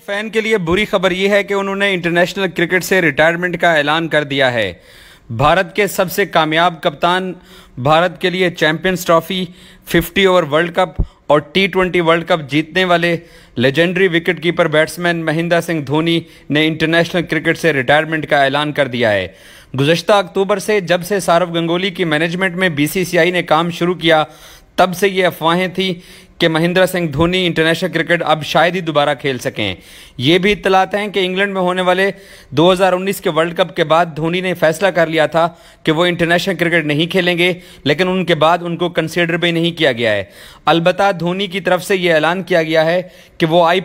fan के लिए बुरी खबर यह है कि उन्होंने इंटरनेशनल क्रिकेट से रिटायरमेंट का ऐलान कर दिया है भारत के सबसे कामयाब कप्तान भारत के लिए Champions Trophy 50 over World Cup और टी ट्वेंटी वर्ल्ड कप जीतने वाले legendary wicket keeper batsman Mahinda Singh Dhoni ने इंटरनेशनल क्रिकेट से रिटायरमेंट का ऐलान कर दिया है गुजशत अक्टूबर से जब से सौरव गंगोली की मैनेजमेंट में बीसीसीआई ने काम शुरू किया तब से ये अफवाहें थी कि महेंद्र सिंह धोनी इंटरनेशनल क्रिकेट अब शायद ही दोबारा खेल सकें ये भी इतलात हैं कि इंग्लैंड में होने वाले 2019 के वर्ल्ड कप के बाद धोनी ने फैसला कर लिया था कि वो इंटरनेशनल क्रिकेट नहीं खेलेंगे लेकिन उनके बाद उनको कंसिडर भी नहीं किया गया है अलबत् धोनी की तरफ से ये ऐलान किया गया है कि वो आई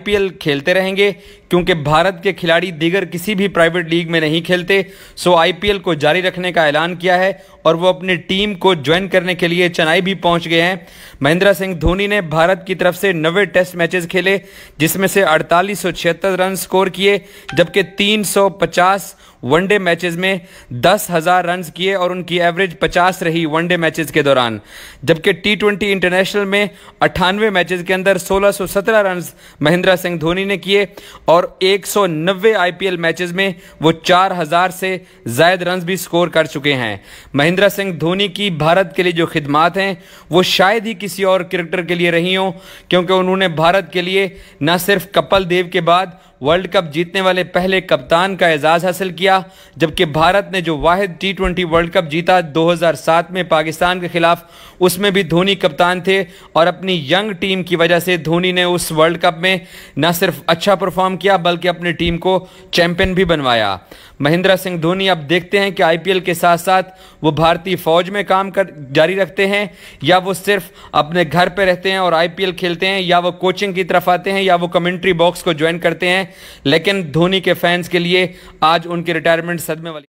खेलते रहेंगे क्योंकि भारत के खिलाड़ी दीगर किसी भी प्राइवेट लीग में नहीं खेलते सो आई को जारी रखने का ऐलान किया है और वो अपनी टीम को ज्वाइन करने के लिए चेन्नई भी पहुंच गए हैं महेंद्र सिंह धोनी ने भारत भारत की तरफ से नब्बे टेस्ट मैचेस खेले जिसमें से अड़तालीस रन स्कोर किए जबकि 350 वनडे मैचेस में दस हज़ार रन किए और उनकी एवरेज 50 रही वनडे मैचेस के दौरान जबकि टी ट्वेंटी इंटरनेशनल में अट्ठानवे मैचेस के अंदर 1617 रन महेंद्र सिंह धोनी ने किए और 190 आईपीएल मैचेस में वो हजार से जायद रन भी स्कोर कर चुके हैं महेंद्र सिंह धोनी की भारत के लिए जो खिदमात हैं वो शायद ही किसी और क्रिकेटर के लिए रही क्योंकि उन्होंने भारत के लिए न सिर्फ कपल देव के बाद वर्ल्ड कप जीतने वाले पहले कप्तान का एजाज़ हासिल किया जबकि भारत ने जो वाद टी ट्वेंटी वर्ल्ड कप जीता 2007 में पाकिस्तान के खिलाफ उसमें भी धोनी कप्तान थे और अपनी यंग टीम की वजह से धोनी ने उस वर्ल्ड कप में न सिर्फ अच्छा परफॉर्म किया बल्कि अपनी टीम को चैंपियन भी बनवाया महेंद्र सिंह धोनी अब देखते हैं कि आई के साथ साथ वो भारतीय फौज में काम कर जारी रखते हैं या वो सिर्फ अपने घर पर रहते हैं और आई खेलते हैं या वो कोचिंग की तरफ आते हैं या वो कमेंट्री बॉक्स को ज्वाइन करते हैं लेकिन धोनी के फैंस के लिए आज उनकी रिटायरमेंट सदमे वाली